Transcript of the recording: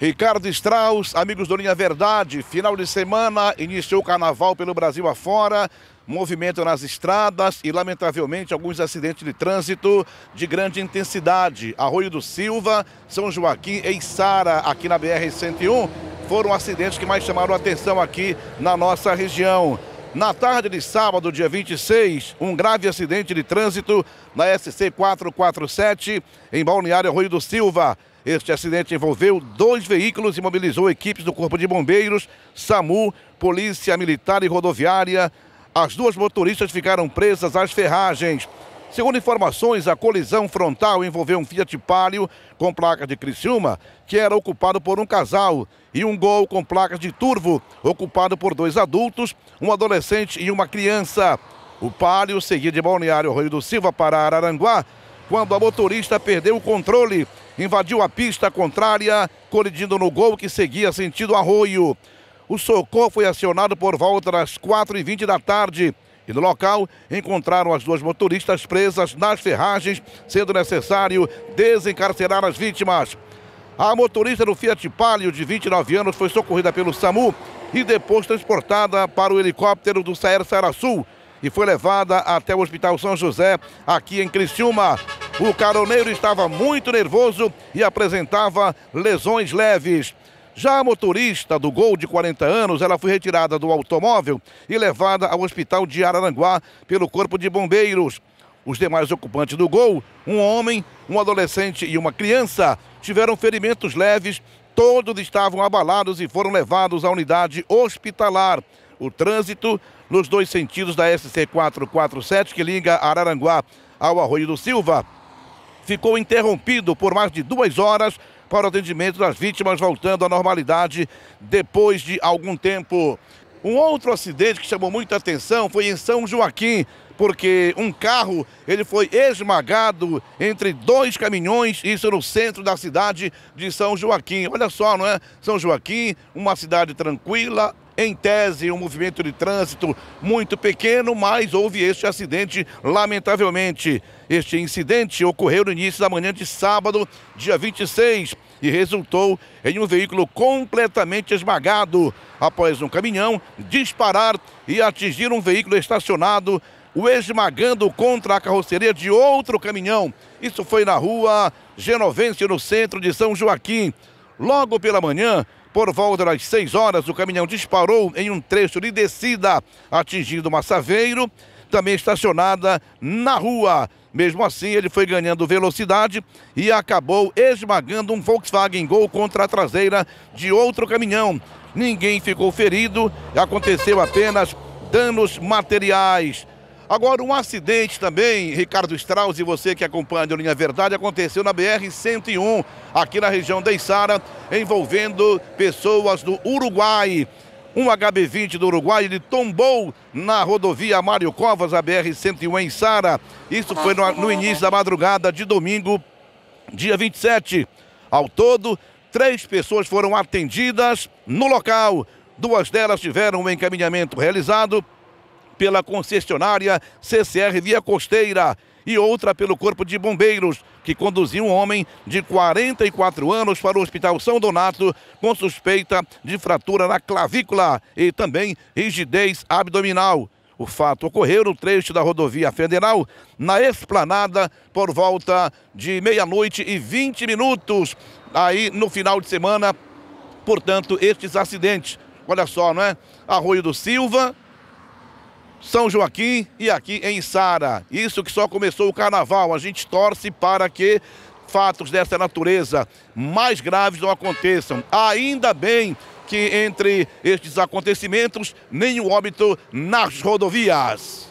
Ricardo Strauss, amigos do Linha Verdade, final de semana, iniciou o carnaval pelo Brasil afora, movimento nas estradas e, lamentavelmente, alguns acidentes de trânsito de grande intensidade. Arroio do Silva, São Joaquim e Sara, aqui na BR-101, foram acidentes que mais chamaram atenção aqui na nossa região. Na tarde de sábado, dia 26, um grave acidente de trânsito na SC 447, em Balneário Arroio do Silva. Este acidente envolveu dois veículos e mobilizou equipes do Corpo de Bombeiros, SAMU, Polícia Militar e Rodoviária. As duas motoristas ficaram presas às ferragens. Segundo informações, a colisão frontal envolveu um Fiat Palio com placas de Criciúma, que era ocupado por um casal, e um Gol com placas de Turvo, ocupado por dois adultos, um adolescente e uma criança. O Palio seguia de Balneário Rio do Silva para Araranguá quando a motorista perdeu o controle, invadiu a pista contrária, colidindo no gol que seguia sentido arroio. O socorro foi acionado por volta das 4h20 da tarde. E no local encontraram as duas motoristas presas nas ferragens, sendo necessário desencarcerar as vítimas. A motorista do Fiat Palio, de 29 anos, foi socorrida pelo SAMU e depois transportada para o helicóptero do Saer Sarasul e foi levada até o Hospital São José, aqui em Criciúma. O caroneiro estava muito nervoso e apresentava lesões leves. Já a motorista do Gol de 40 anos, ela foi retirada do automóvel e levada ao hospital de Araranguá pelo Corpo de Bombeiros. Os demais ocupantes do Gol, um homem, um adolescente e uma criança, tiveram ferimentos leves, todos estavam abalados e foram levados à unidade hospitalar. O trânsito nos dois sentidos da SC 447 que liga Araranguá ao Arroio do Silva ficou interrompido por mais de duas horas para o atendimento das vítimas, voltando à normalidade depois de algum tempo. Um outro acidente que chamou muita atenção foi em São Joaquim, porque um carro ele foi esmagado entre dois caminhões, isso no centro da cidade de São Joaquim. Olha só, não é? São Joaquim, uma cidade tranquila, em tese, um movimento de trânsito muito pequeno, mas houve este acidente, lamentavelmente. Este incidente ocorreu no início da manhã de sábado, dia 26, e resultou em um veículo completamente esmagado após um caminhão disparar e atingir um veículo estacionado, o esmagando contra a carroceria de outro caminhão. Isso foi na rua Genovense, no centro de São Joaquim. Logo pela manhã, por volta das 6 horas, o caminhão disparou em um trecho de descida, atingindo saveiro também estacionada na rua. Mesmo assim, ele foi ganhando velocidade e acabou esmagando um Volkswagen Gol contra a traseira de outro caminhão. Ninguém ficou ferido, aconteceu apenas danos materiais. Agora, um acidente também, Ricardo Strauss e você que acompanha a Linha Verdade, aconteceu na BR-101, aqui na região da Isara, envolvendo pessoas do Uruguai. Um HB20 do Uruguai, ele tombou na rodovia Mário Covas, a BR-101 em Sara. Isso foi no, no início da madrugada de domingo, dia 27. Ao todo, três pessoas foram atendidas no local. Duas delas tiveram um encaminhamento realizado pela concessionária CCR Via Costeira e outra pelo Corpo de Bombeiros, que conduziu um homem de 44 anos para o Hospital São Donato com suspeita de fratura na clavícula e também rigidez abdominal. O fato ocorreu no trecho da rodovia federal, na esplanada, por volta de meia-noite e 20 minutos, aí no final de semana, portanto, estes acidentes. Olha só, não é? Arroio do Silva, são Joaquim e aqui em Sara. Isso que só começou o carnaval. A gente torce para que fatos dessa natureza mais graves não aconteçam. Ainda bem que entre estes acontecimentos, nenhum óbito nas rodovias.